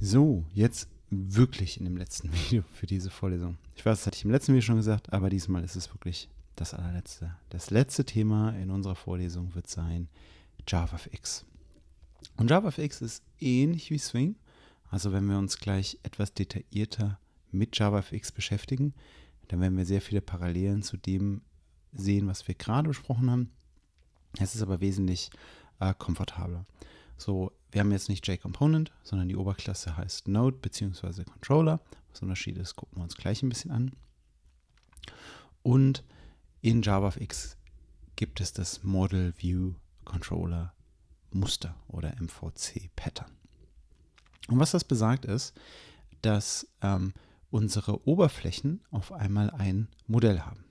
So, jetzt wirklich in dem letzten Video für diese Vorlesung. Ich weiß, das hatte ich im letzten Video schon gesagt, aber diesmal ist es wirklich das allerletzte. Das letzte Thema in unserer Vorlesung wird sein JavaFX. Und JavaFX ist ähnlich wie Swing. Also wenn wir uns gleich etwas detaillierter mit JavaFX beschäftigen, dann werden wir sehr viele Parallelen zu dem sehen, was wir gerade besprochen haben. Es ist aber wesentlich äh, komfortabler. So, wir haben jetzt nicht jComponent, sondern die Oberklasse heißt Node bzw. Controller. Was der Unterschied ist, gucken wir uns gleich ein bisschen an. Und in JavaFX gibt es das Model View Controller Muster oder MVC Pattern. Und was das besagt ist, dass ähm, unsere Oberflächen auf einmal ein Modell haben.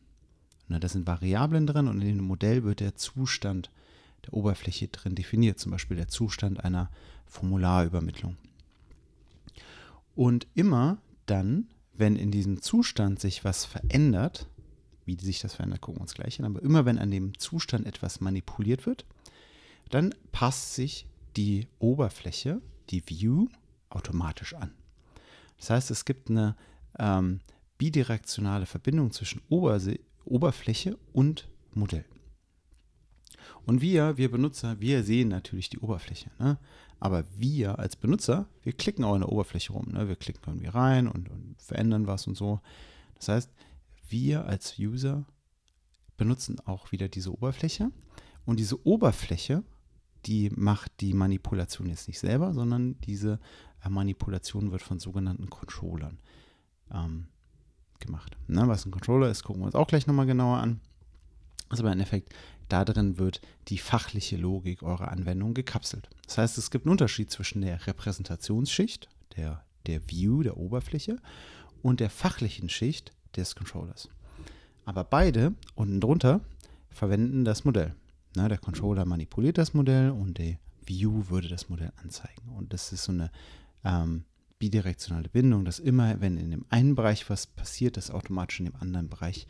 Na, da sind Variablen drin und in dem Modell wird der Zustand äh, der Oberfläche drin definiert, zum Beispiel der Zustand einer Formularübermittlung. Und immer dann, wenn in diesem Zustand sich was verändert, wie sich das verändert, gucken wir uns gleich an, aber immer wenn an dem Zustand etwas manipuliert wird, dann passt sich die Oberfläche, die View, automatisch an. Das heißt, es gibt eine ähm, bidirektionale Verbindung zwischen Ober Oberfläche und Modell. Und wir, wir Benutzer, wir sehen natürlich die Oberfläche. Ne? Aber wir als Benutzer, wir klicken auch in der Oberfläche rum. Ne? Wir klicken irgendwie rein und, und verändern was und so. Das heißt, wir als User benutzen auch wieder diese Oberfläche. Und diese Oberfläche, die macht die Manipulation jetzt nicht selber, sondern diese äh, Manipulation wird von sogenannten Controllern ähm, gemacht. Ne? Was ein Controller ist, gucken wir uns auch gleich nochmal genauer an. Also im Endeffekt, da drin wird die fachliche Logik eurer Anwendung gekapselt. Das heißt, es gibt einen Unterschied zwischen der Repräsentationsschicht, der, der View, der Oberfläche, und der fachlichen Schicht des Controllers. Aber beide unten drunter verwenden das Modell. Na, der Controller manipuliert das Modell und der View würde das Modell anzeigen. Und das ist so eine ähm, bidirektionale Bindung, dass immer, wenn in dem einen Bereich was passiert, das automatisch in dem anderen Bereich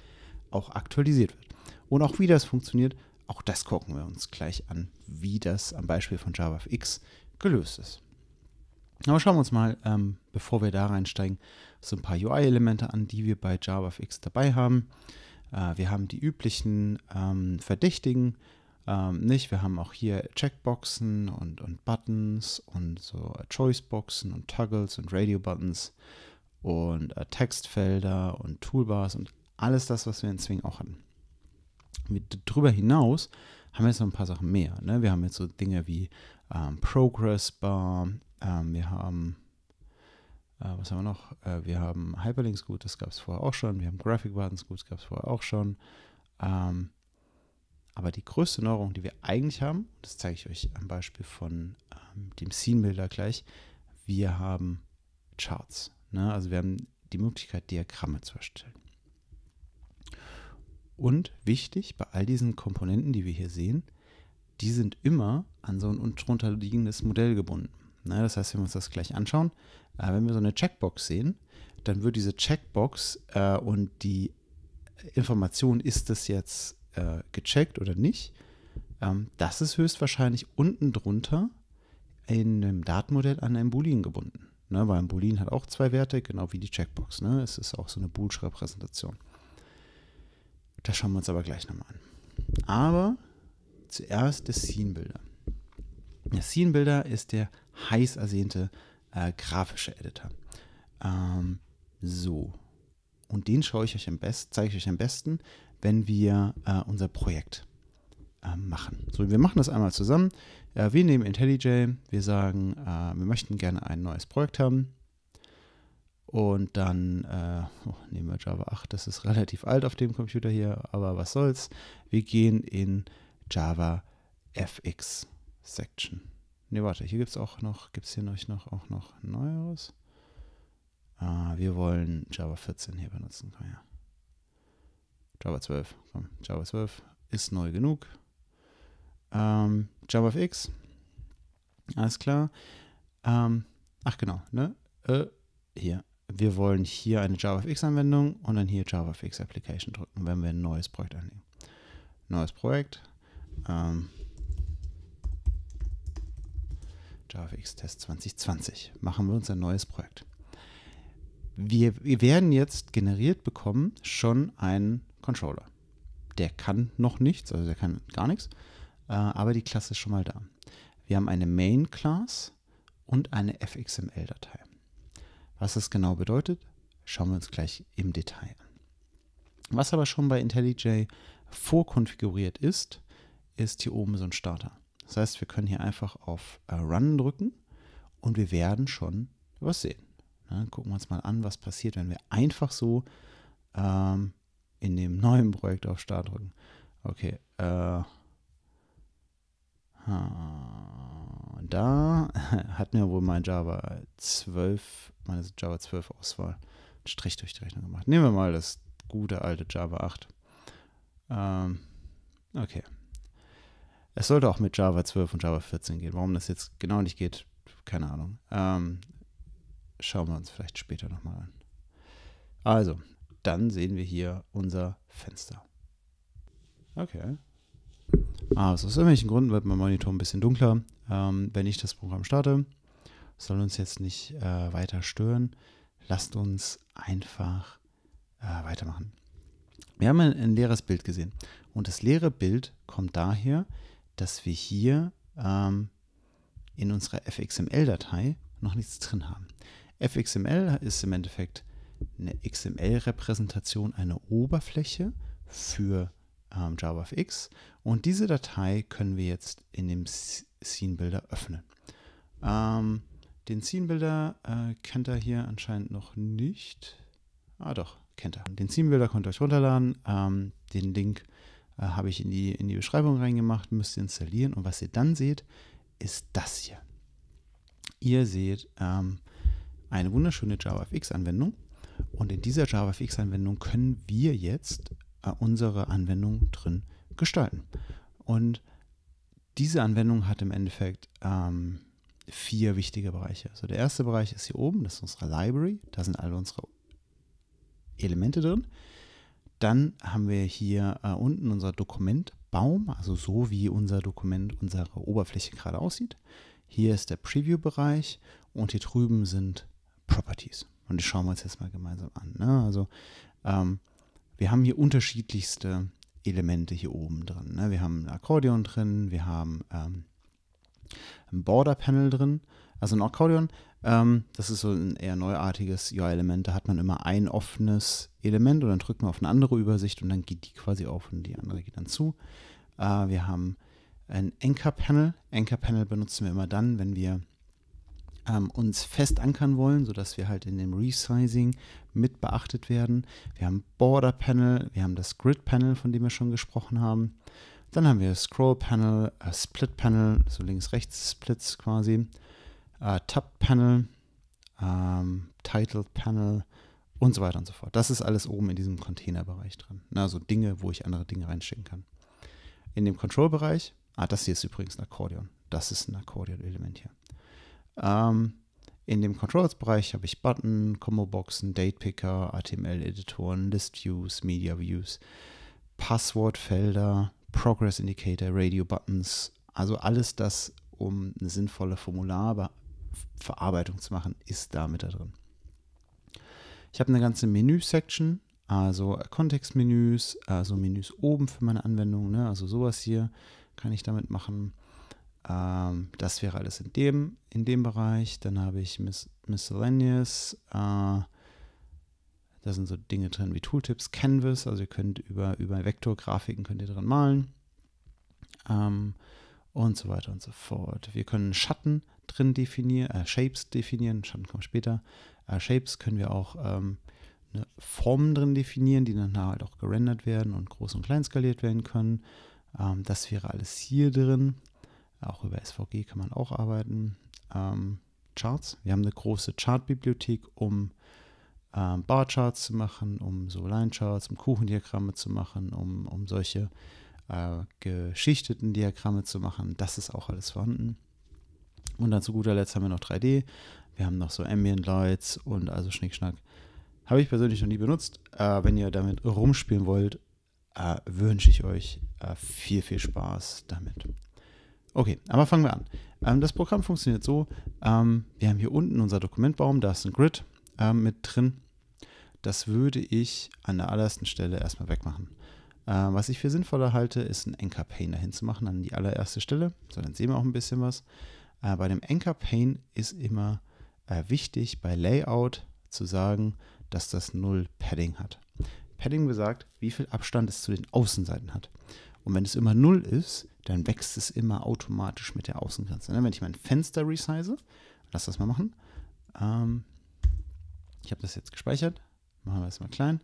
auch aktualisiert wird. Und auch wie das funktioniert, auch das gucken wir uns gleich an, wie das am Beispiel von JavaFX gelöst ist. Aber schauen wir uns mal, ähm, bevor wir da reinsteigen, so ein paar UI-Elemente an, die wir bei JavaFX dabei haben. Äh, wir haben die üblichen ähm, Verdächtigen, ähm, nicht? Wir haben auch hier Checkboxen und, und Buttons und so Choiceboxen und Toggles und Radio-Buttons und äh, Textfelder und Toolbars und alles das, was wir in Swing auch hatten mit drüber hinaus haben wir jetzt noch ein paar Sachen mehr. Ne? Wir haben jetzt so Dinge wie ähm, Progress Bar, ähm, wir haben, äh, was haben wir noch? Äh, wir haben Hyperlinks gut, das gab es vorher auch schon. Wir haben Graphic Buttons gut, das gab es vorher auch schon. Ähm, aber die größte Neuerung, die wir eigentlich haben, das zeige ich euch am Beispiel von ähm, dem Scene Builder gleich, wir haben Charts. Ne? Also wir haben die Möglichkeit, Diagramme zu erstellen. Und wichtig bei all diesen Komponenten, die wir hier sehen, die sind immer an so ein unterliegendes Modell gebunden. Na, ne, das heißt, wenn wir uns das gleich anschauen, äh, wenn wir so eine Checkbox sehen, dann wird diese Checkbox äh, und die Information, ist das jetzt äh, gecheckt oder nicht, ähm, das ist höchstwahrscheinlich unten drunter in einem Datenmodell an einen Boolean gebunden. Ne, weil ein Boolean hat auch zwei Werte, genau wie die Checkbox. Ne? Es ist auch so eine Boolsche Repräsentation. Das schauen wir uns aber gleich nochmal an. Aber zuerst das Scene Builder. Der Scene Builder ist der heiß ersehnte äh, grafische Editor. Ähm, so. Und den schaue ich euch am besten, zeige ich euch am besten, wenn wir äh, unser Projekt äh, machen. So, wir machen das einmal zusammen. Äh, wir nehmen IntelliJ, wir sagen, äh, wir möchten gerne ein neues Projekt haben. Und dann äh, oh, nehmen wir Java 8, das ist relativ alt auf dem Computer hier, aber was soll's. Wir gehen in Java FX Section. Ne, warte, hier gibt es auch noch, gibt es hier noch, auch noch Neueres? Ah, wir wollen Java 14 hier benutzen, komm her. Java 12, komm, Java 12 ist neu genug. Ähm, Java FX, alles klar. Ähm, ach genau, ne? Äh, hier wir wollen hier eine JavaFX-Anwendung und dann hier JavaFX-Application drücken, wenn wir ein neues Projekt annehmen. Neues Projekt. Ähm, JavaFX-Test 2020. Machen wir uns ein neues Projekt. Wir, wir werden jetzt generiert bekommen schon einen Controller. Der kann noch nichts, also der kann gar nichts, äh, aber die Klasse ist schon mal da. Wir haben eine Main-Class und eine FXML-Datei. Was das genau bedeutet, schauen wir uns gleich im Detail an. Was aber schon bei IntelliJ vorkonfiguriert ist, ist hier oben so ein Starter. Das heißt, wir können hier einfach auf äh, Run drücken und wir werden schon was sehen. Dann ne, gucken wir uns mal an, was passiert, wenn wir einfach so ähm, in dem neuen Projekt auf Start drücken. Okay. Äh, da hat mir wohl mein Java 12, meine Java 12 Auswahl einen Strich durch die Rechnung gemacht. Nehmen wir mal das gute alte Java 8. Ähm, okay. Es sollte auch mit Java 12 und Java 14 gehen. Warum das jetzt genau nicht geht, keine Ahnung. Ähm, schauen wir uns vielleicht später nochmal an. Also, dann sehen wir hier unser Fenster. Okay, also aus irgendwelchen Gründen wird mein Monitor ein bisschen dunkler, ähm, wenn ich das Programm starte. Soll uns jetzt nicht äh, weiter stören. Lasst uns einfach äh, weitermachen. Wir haben ein, ein, leeres Bild gesehen. Und das leere Bild kommt daher, dass wir hier ähm, in unserer fxml-Datei noch nichts drin haben. fxml ist im Endeffekt eine XML-Repräsentation eine Oberfläche für ähm, JavaFX. Und diese Datei können wir jetzt in dem Scene Builder öffnen. Ähm, den Scene Builder äh, kennt er hier anscheinend noch nicht. Ah doch, kennt er. Den Scene Builder könnt ihr euch runterladen. Ähm, den Link äh, habe ich in die, in die Beschreibung reingemacht, müsst ihr installieren. Und was ihr dann seht, ist das hier. Ihr seht ähm, eine wunderschöne JavaFX-Anwendung. Und in dieser JavaFX-Anwendung können wir jetzt unsere Anwendung drin gestalten. Und diese Anwendung hat im Endeffekt ähm, vier wichtige Bereiche. Also der erste Bereich ist hier oben, das ist unsere Library, da sind alle unsere Elemente drin. Dann haben wir hier äh, unten unser Dokumentbaum, also so wie unser Dokument, unsere Oberfläche gerade aussieht. Hier ist der Preview-Bereich und hier drüben sind Properties. Und die schauen wir uns jetzt mal gemeinsam an. Ne? Also ähm, wir haben hier unterschiedlichste Elemente hier oben drin. Ne? Wir haben ein Akkordeon drin, wir haben ähm, ein Border-Panel drin, also ein Akkordeon. Ähm, das ist so ein eher neuartiges UI-Element. Da hat man immer ein offenes Element und dann drückt man auf eine andere Übersicht und dann geht die quasi auf und die andere geht dann zu. Äh, wir haben ein Anchor-Panel. Anchor-Panel benutzen wir immer dann, wenn wir ähm, uns fest ankern wollen, sodass wir halt in dem Resizing mit beachtet werden. Wir haben Border Panel, wir haben das Grid Panel, von dem wir schon gesprochen haben. Dann haben wir Scroll Panel, äh, Split Panel, so links-rechts Splits quasi, äh, Tab Panel, ähm, Title Panel und so weiter und so fort. Das ist alles oben in diesem Containerbereich drin. Also Dinge, wo ich andere Dinge reinschicken kann. In dem Control-Bereich, ah, das hier ist übrigens ein Akkordeon. Das ist ein Akkordeon-Element hier. Ähm, in dem Controllers-Bereich habe ich Button, Combo-Boxen, Date-Picker, HTML-Editoren, List-Views, Media-Views, Passwortfelder, Progress-Indicator, Radio-Buttons. Also alles das, um eine sinnvolle Formularverarbeitung zu machen, ist damit da drin. Ich habe eine ganze Menü-Section, also Kontextmenüs, also Menüs oben für meine Anwendung, ne? also sowas hier kann ich damit machen. Ähm, das wäre alles in dem, in dem Bereich. Dann habe ich Mis Miscellaneous. Äh, da sind so Dinge drin wie Tooltips, Canvas, also ihr könnt über, über Vektorgrafiken könnt ihr dran malen ähm, und so weiter und so fort. Wir können Schatten drin definieren, äh, Shapes definieren, Schatten kommt später. Äh, Shapes können wir auch ähm, eine Formen drin definieren, die dann halt auch gerendert werden und groß und klein skaliert werden können. Ähm, das wäre alles hier drin. Auch über SVG kann man auch arbeiten. Ähm, Charts. Wir haben eine große Chartbibliothek, um ähm, Barcharts zu machen, um so Line-Charts, um Kuchendiagramme zu machen, um, um solche äh, geschichteten Diagramme zu machen. Das ist auch alles vorhanden. Und dann zu guter Letzt haben wir noch 3D. Wir haben noch so Ambient Lights und also Schnickschnack. Habe ich persönlich noch nie benutzt. Äh, wenn ihr damit rumspielen wollt, äh, wünsche ich euch äh, viel, viel Spaß damit. Okay, aber fangen wir an. Ähm, das Programm funktioniert so: ähm, Wir haben hier unten unser Dokumentbaum, da ist ein Grid ähm, mit drin. Das würde ich an der allerersten Stelle erstmal wegmachen. Ähm, was ich für sinnvoller halte, ist ein Anchor Pane dahin zu machen, an die allererste Stelle. So, dann sehen wir auch ein bisschen was. Äh, bei dem Anchor Pane ist immer äh, wichtig, bei Layout zu sagen, dass das Null Padding hat. Padding besagt, wie viel Abstand es zu den Außenseiten hat. Und wenn es immer 0 ist, dann wächst es immer automatisch mit der Außengrenze. Ne? Wenn ich mein Fenster resize, lass das mal machen. Ähm, ich habe das jetzt gespeichert. Machen wir es mal klein.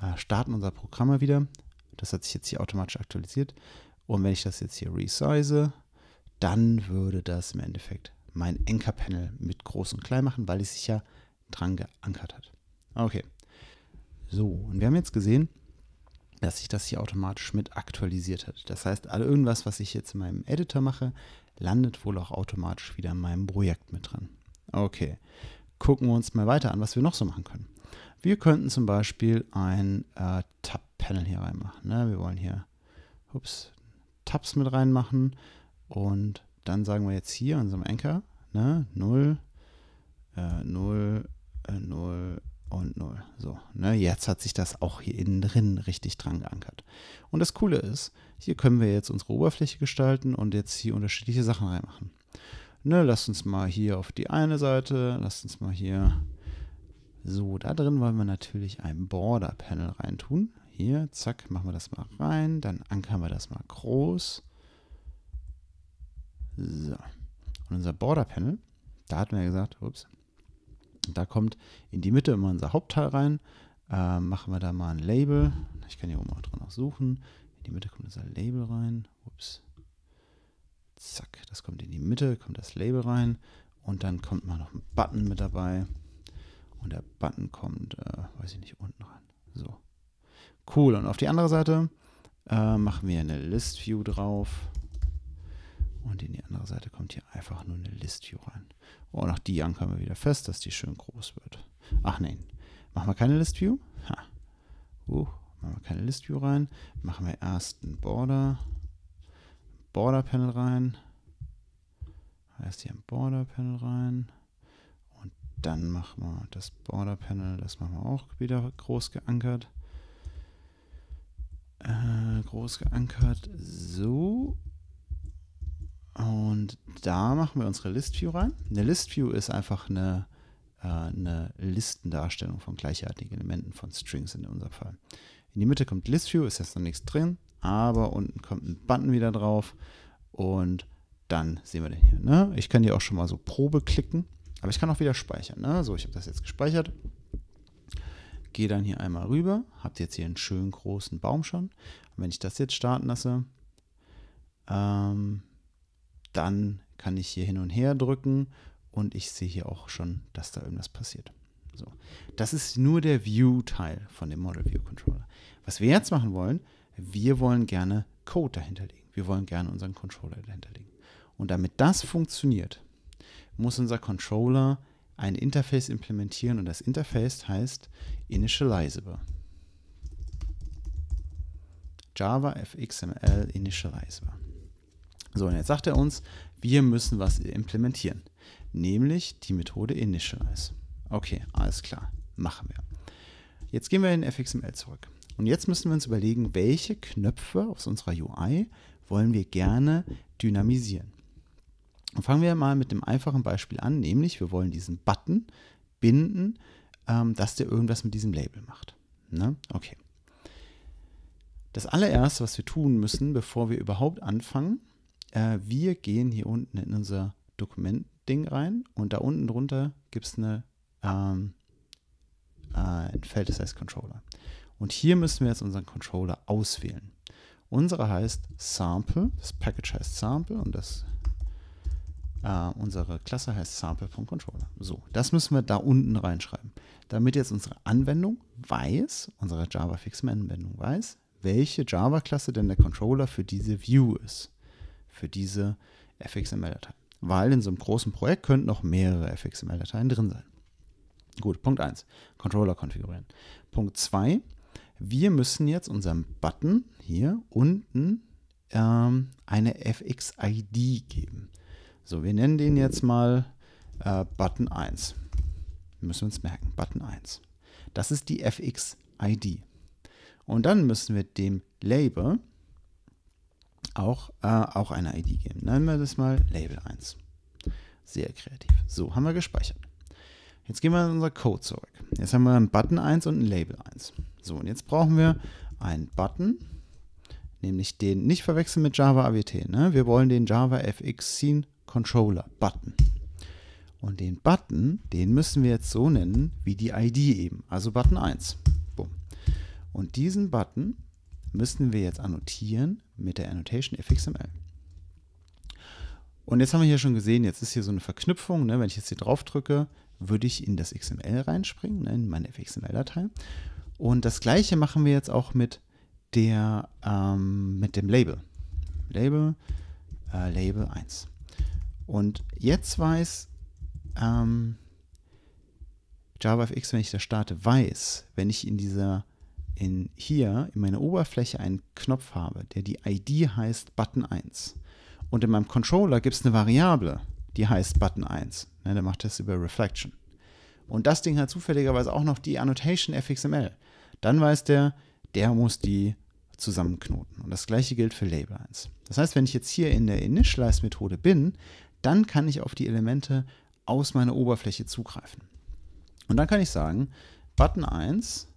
Äh, starten unser Programm mal wieder. Das hat sich jetzt hier automatisch aktualisiert. Und wenn ich das jetzt hier resize, dann würde das im Endeffekt mein Anchor-Panel mit groß und klein machen, weil es sich ja dran geankert hat. Okay. So, und wir haben jetzt gesehen, dass sich das hier automatisch mit aktualisiert hat. Das heißt, irgendwas, was ich jetzt in meinem Editor mache, landet wohl auch automatisch wieder in meinem Projekt mit drin. Okay, gucken wir uns mal weiter an, was wir noch so machen können. Wir könnten zum Beispiel ein äh, Tab-Panel hier reinmachen. Ne? Wir wollen hier ups, Tabs mit reinmachen und dann sagen wir jetzt hier unserem Anchor ne, 0, äh, 0, äh, 0, und 0. So, ne? Jetzt hat sich das auch hier innen drin richtig dran geankert. Und das Coole ist, hier können wir jetzt unsere Oberfläche gestalten und jetzt hier unterschiedliche Sachen reinmachen. Ne, lasst uns mal hier auf die eine Seite, lasst uns mal hier so, da drin wollen wir natürlich ein Border Panel reintun. Hier, zack, machen wir das mal rein, dann ankern wir das mal groß. So. Und unser Border Panel, da hatten wir ja gesagt, ups, und da kommt in die Mitte immer unser Hauptteil rein. Äh, machen wir da mal ein Label. Ich kann hier oben auch dran noch suchen. In die Mitte kommt unser Label rein. Ups. Zack, das kommt in die Mitte, kommt das Label rein. Und dann kommt mal noch ein Button mit dabei. Und der Button kommt, äh, weiß ich nicht, unten rein. So. Cool. Und auf die andere Seite äh, machen wir eine List View drauf. Und in die andere Seite kommt hier einfach nur eine List View rein. Und oh, nach die ankern wir wieder fest, dass die schön groß wird. Ach nein, machen wir keine List View. Ha. Uh, machen wir keine List View rein. Machen wir erst ein Border, Border Panel rein. Heißt hier ein Border Panel rein. Und dann machen wir das Border Panel, das machen wir auch wieder groß geankert. Äh, groß geankert. So. Und da machen wir unsere List View rein. Eine List View ist einfach eine, äh, eine Listendarstellung von gleichartigen Elementen von Strings in unserem Fall. In die Mitte kommt List View, ist jetzt noch nichts drin, aber unten kommt ein Button wieder drauf und dann sehen wir den hier. Ne? Ich kann hier auch schon mal so Probe klicken, aber ich kann auch wieder speichern. Ne? So, ich habe das jetzt gespeichert. Gehe dann hier einmal rüber, habt jetzt hier einen schönen großen Baum schon. Und wenn ich das jetzt starten lasse, ähm, dann kann ich hier hin und her drücken und ich sehe hier auch schon, dass da irgendwas passiert. So. Das ist nur der View-Teil von dem Model View Controller. Was wir jetzt machen wollen, wir wollen gerne Code dahinterlegen. Wir wollen gerne unseren Controller dahinterlegen. Und damit das funktioniert, muss unser Controller ein Interface implementieren und das Interface heißt Initializable. Java FXML Initializable. So, und jetzt sagt er uns, wir müssen was implementieren, nämlich die Methode initialize. Okay, alles klar, machen wir. Jetzt gehen wir in fxml zurück. Und jetzt müssen wir uns überlegen, welche Knöpfe aus unserer UI wollen wir gerne dynamisieren. Und fangen wir mal mit dem einfachen Beispiel an, nämlich wir wollen diesen Button binden, ähm, dass der irgendwas mit diesem Label macht. Ne? Okay. Das allererste, was wir tun müssen, bevor wir überhaupt anfangen, äh, wir gehen hier unten in unser Dokument-Ding rein und da unten drunter gibt es eine, ähm, äh, ein Feld, das heißt Controller. Und hier müssen wir jetzt unseren Controller auswählen. Unsere heißt Sample, das Package heißt Sample und das Uh, unsere Klasse heißt Sample.Controller. So, das müssen wir da unten reinschreiben, damit jetzt unsere Anwendung weiß, unsere JavaFix-Anwendung weiß, welche Java-Klasse denn der Controller für diese View ist für diese FXML-Datei. Weil in so einem großen Projekt könnten noch mehrere FXML-Dateien drin sein. Gut, Punkt 1, Controller konfigurieren. Punkt 2, wir müssen jetzt unserem Button hier unten ähm, eine FX-ID geben. So, wir nennen den jetzt mal äh, Button 1. Müssen wir uns merken, Button 1. Das ist die FX-ID. Und dann müssen wir dem Label auch, äh, auch eine ID geben. Nennen wir das mal Label 1. Sehr kreativ. So, haben wir gespeichert. Jetzt gehen wir in unser Code zurück. Jetzt haben wir einen Button 1 und ein Label 1. So, und jetzt brauchen wir einen Button, nämlich den, nicht verwechseln mit Java AWT, ne? wir wollen den Java FX Scene Controller Button. Und den Button, den müssen wir jetzt so nennen, wie die ID eben, also Button 1. Boom. Und diesen Button müssen wir jetzt annotieren mit der Annotation fxml. Und jetzt haben wir hier schon gesehen, jetzt ist hier so eine Verknüpfung. Ne? Wenn ich jetzt hier drauf drücke, würde ich in das XML reinspringen, ne? in meine fxml-Datei. Und das gleiche machen wir jetzt auch mit, der, ähm, mit dem Label. Label, äh, Label 1. Und jetzt weiß ähm, JavaFX, wenn ich das starte, weiß, wenn ich in dieser in hier in meiner Oberfläche einen Knopf habe, der die ID heißt Button 1. Und in meinem Controller gibt es eine Variable, die heißt Button 1. Ne, der macht das über Reflection. Und das Ding hat zufälligerweise auch noch die Annotation FXML. Dann weiß der, der muss die zusammenknoten. Und das gleiche gilt für Label 1. Das heißt, wenn ich jetzt hier in der Initialize-Methode bin, dann kann ich auf die Elemente aus meiner Oberfläche zugreifen. Und dann kann ich sagen, Button 1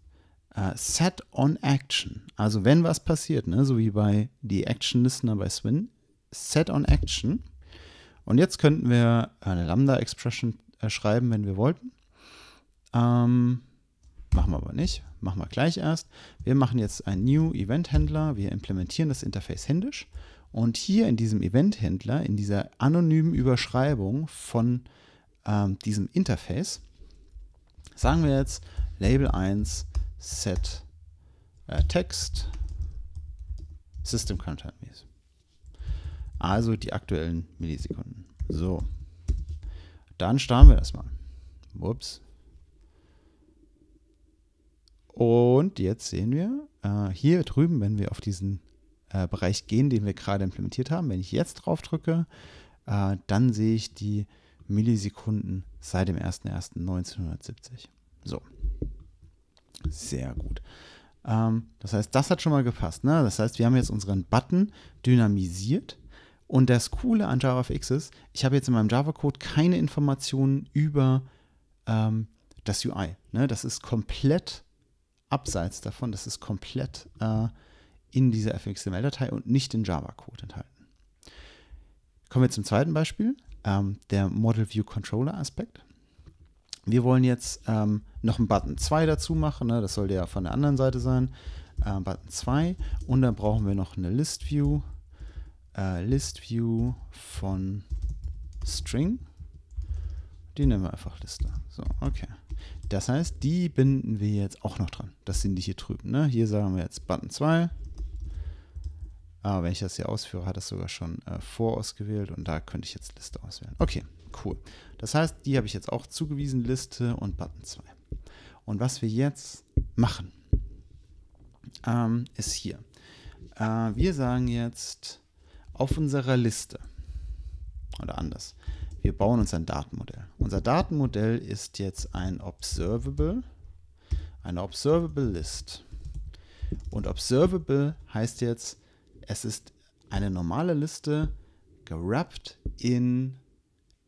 äh, Set on Action. Also wenn was passiert, ne? so wie bei die Action Listener bei Swin, Set on Action. Und jetzt könnten wir eine Lambda-Expression äh, schreiben, wenn wir wollten. Ähm, machen wir aber nicht. Machen wir gleich erst. Wir machen jetzt ein New Event Händler. Wir implementieren das Interface händisch. Und hier in diesem Event Händler, in dieser anonymen Überschreibung von ähm, diesem Interface, sagen wir jetzt Label 1 set äh, text system content -mäßig. Also die aktuellen Millisekunden. So. Dann starten wir das mal. Ups. Und jetzt sehen wir, äh, hier drüben, wenn wir auf diesen äh, Bereich gehen, den wir gerade implementiert haben, wenn ich jetzt drauf drücke, äh, dann sehe ich die Millisekunden seit dem 01.01.1970. So, sehr gut. Ähm, das heißt, das hat schon mal gepasst. Ne? Das heißt, wir haben jetzt unseren Button dynamisiert. Und das Coole an JavaFX ist, ich habe jetzt in meinem Java-Code keine Informationen über ähm, das UI. Ne? Das ist komplett abseits davon. Das ist komplett äh, in dieser FXML-Datei und nicht in Java-Code enthalten. Kommen wir zum zweiten Beispiel, ähm, der Model View Controller Aspekt wir wollen jetzt ähm, noch einen Button 2 dazu machen, ne? das soll ja von der anderen Seite sein, äh, Button 2 und dann brauchen wir noch eine List View, äh, List View von String, die nennen wir einfach Liste. So, okay. Das heißt, die binden wir jetzt auch noch dran. Das sind die hier drüben. Ne? Hier sagen wir jetzt Button 2. Aber ah, wenn ich das hier ausführe, hat das sogar schon äh, vorausgewählt und da könnte ich jetzt Liste auswählen. Okay, Cool. Das heißt, die habe ich jetzt auch zugewiesen, Liste und Button 2. Und was wir jetzt machen, ähm, ist hier. Äh, wir sagen jetzt auf unserer Liste, oder anders, wir bauen uns ein Datenmodell. Unser Datenmodell ist jetzt ein Observable, eine Observable List. Und Observable heißt jetzt, es ist eine normale Liste gewrapped in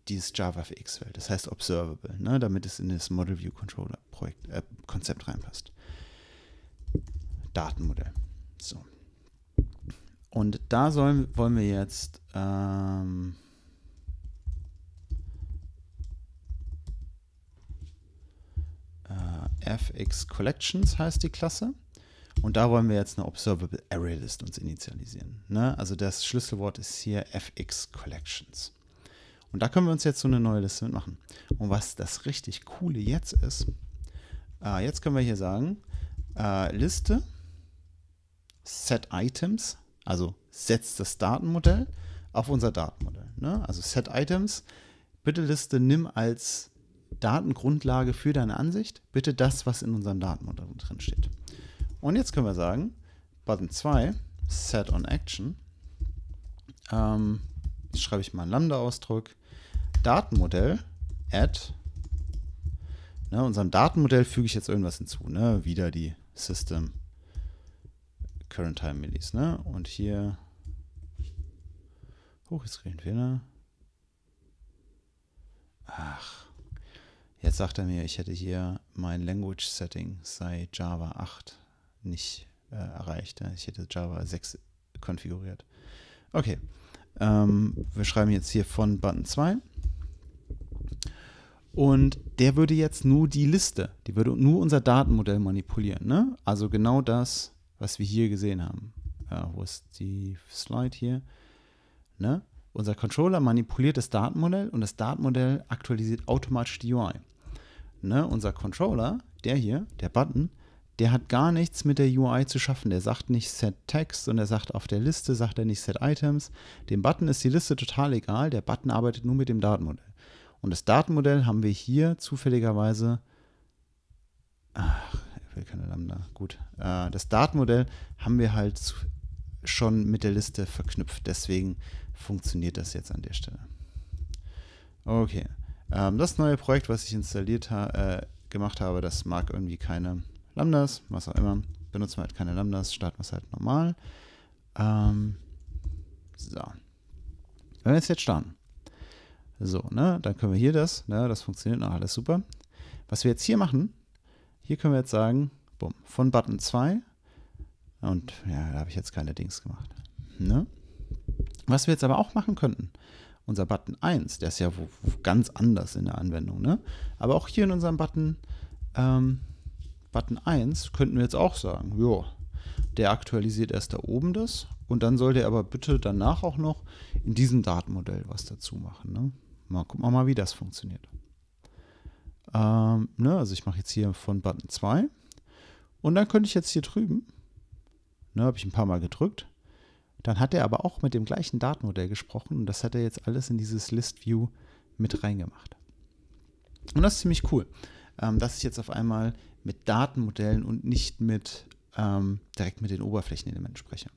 dieses javafx welt das heißt Observable, ne, damit es in das Model View Controller Projekt, äh, Konzept reinpasst. Datenmodell. So. Und da sollen, wollen wir jetzt ähm, äh, fx collections heißt die Klasse. Und da wollen wir jetzt eine Observable Array List uns initialisieren. Ne? Also das Schlüsselwort ist hier fx collections. Und da können wir uns jetzt so eine neue Liste mitmachen. Und was das richtig coole jetzt ist, äh, jetzt können wir hier sagen, äh, Liste, Set Items, also setzt das Datenmodell auf unser Datenmodell. Ne? Also Set Items, bitte Liste nimm als Datengrundlage für deine Ansicht, bitte das, was in unserem Datenmodell drin steht. Und jetzt können wir sagen, Button 2, Set on Action, ähm, schreibe ich mal einen Lambda-Ausdruck, Datenmodell, add, ne, unserem Datenmodell füge ich jetzt irgendwas hinzu, ne, wieder die System Current Time Millis, ne, und hier, hoch, ist kriegen wir, ach, jetzt sagt er mir, ich hätte hier mein Language Setting sei Java 8 nicht äh, erreicht, ne? ich hätte Java 6 konfiguriert. Okay, ähm, wir schreiben jetzt hier von Button 2 und der würde jetzt nur die Liste, die würde nur unser Datenmodell manipulieren. Ne? Also genau das, was wir hier gesehen haben. Ja, wo ist die Slide hier? Ne? Unser Controller manipuliert das Datenmodell und das Datenmodell aktualisiert automatisch die UI. Ne? Unser Controller, der hier, der Button, der hat gar nichts mit der UI zu schaffen. Der sagt nicht Set Text und er sagt auf der Liste, sagt er nicht Set Items. Dem Button ist die Liste total egal. Der Button arbeitet nur mit dem Datenmodell. Und das Datenmodell haben wir hier zufälligerweise. Ach, ich will keine Lambda. Gut. Äh, das Datenmodell haben wir halt schon mit der Liste verknüpft. Deswegen funktioniert das jetzt an der Stelle. Okay. Ähm, das neue Projekt, was ich installiert ha äh, gemacht habe, das mag irgendwie keine Lambdas, was auch immer. Benutzen wir halt keine Lambdas, starten wir es halt normal. Ähm, so. Wenn wir jetzt jetzt starten. So, ne? Dann können wir hier das, ne? Das funktioniert noch alles super. Was wir jetzt hier machen, hier können wir jetzt sagen, bumm, von Button 2 und ja, da habe ich jetzt keine Dings gemacht. Ne? Was wir jetzt aber auch machen könnten, unser Button 1, der ist ja wo, wo ganz anders in der Anwendung, ne? Aber auch hier in unserem Button, ähm, Button 1 könnten wir jetzt auch sagen, jo, der aktualisiert erst da oben das und dann sollte er aber bitte danach auch noch in diesem Datenmodell was dazu machen. Ne? mal gucken wir mal, wie das funktioniert. Ähm, ne, also ich mache jetzt hier von Button 2 und dann könnte ich jetzt hier drüben, ne, habe ich ein paar Mal gedrückt, dann hat er aber auch mit dem gleichen Datenmodell gesprochen und das hat er jetzt alles in dieses List View mit reingemacht. Und das ist ziemlich cool, ähm, dass ich jetzt auf einmal mit Datenmodellen und nicht mit ähm, direkt mit den Oberflächenelementen spreche.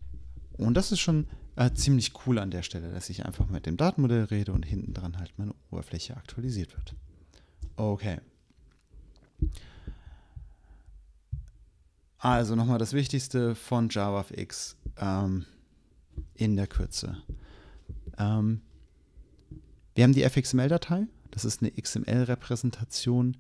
Und das ist schon äh, ziemlich cool an der Stelle, dass ich einfach mit dem Datenmodell rede und hinten dran halt meine Oberfläche aktualisiert wird. Okay. Also nochmal das Wichtigste von JavaFX ähm, in der Kürze. Ähm, wir haben die fxml-Datei. Das ist eine XML-Repräsentation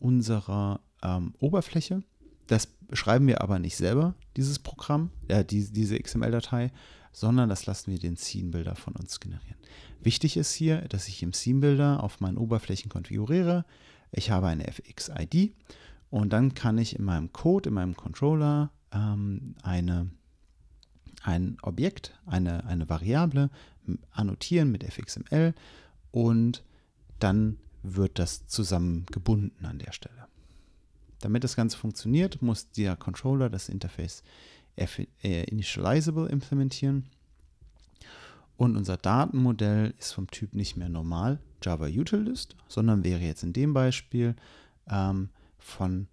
unserer ähm, Oberfläche. Das schreiben wir aber nicht selber, dieses Programm, äh, die, diese XML-Datei, sondern das lassen wir den Scene Builder von uns generieren. Wichtig ist hier, dass ich im Scene Builder auf meinen Oberflächen konfiguriere. Ich habe eine FX-ID und dann kann ich in meinem Code, in meinem Controller ähm, eine, ein Objekt, eine, eine Variable annotieren mit FXML und dann wird das zusammengebunden an der Stelle. Damit das Ganze funktioniert, muss der Controller das Interface Initializable implementieren. Und unser Datenmodell ist vom Typ nicht mehr normal Java Utilist, sondern wäre jetzt in dem Beispiel ähm, von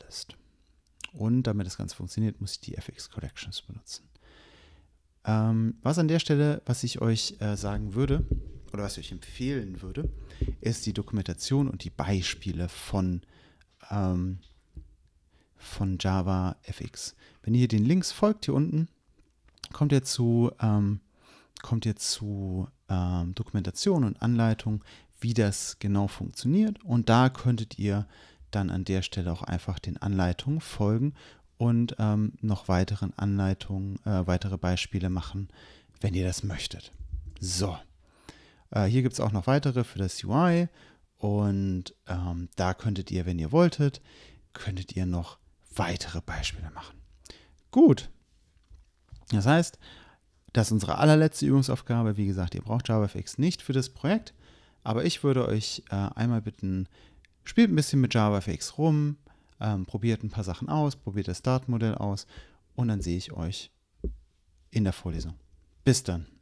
List. Und damit das Ganze funktioniert, muss ich die FX Collections benutzen. Ähm, was an der Stelle, was ich euch äh, sagen würde oder was ich euch empfehlen würde, ist die Dokumentation und die Beispiele von ähm, von Java FX. Wenn ihr den Links folgt hier unten, kommt ihr zu, ähm, kommt ihr zu ähm, Dokumentation und Anleitung, wie das genau funktioniert. Und da könntet ihr dann an der Stelle auch einfach den Anleitungen folgen und ähm, noch weiteren Anleitungen, äh, weitere Beispiele machen, wenn ihr das möchtet. So, äh, hier gibt es auch noch weitere für das UI und ähm, da könntet ihr, wenn ihr wolltet, könntet ihr noch weitere Beispiele machen. Gut. Das heißt, das ist unsere allerletzte Übungsaufgabe. Wie gesagt, ihr braucht JavaFX nicht für das Projekt, aber ich würde euch äh, einmal bitten, spielt ein bisschen mit JavaFX rum, ähm, probiert ein paar Sachen aus, probiert das Startmodell aus und dann sehe ich euch in der Vorlesung. Bis dann.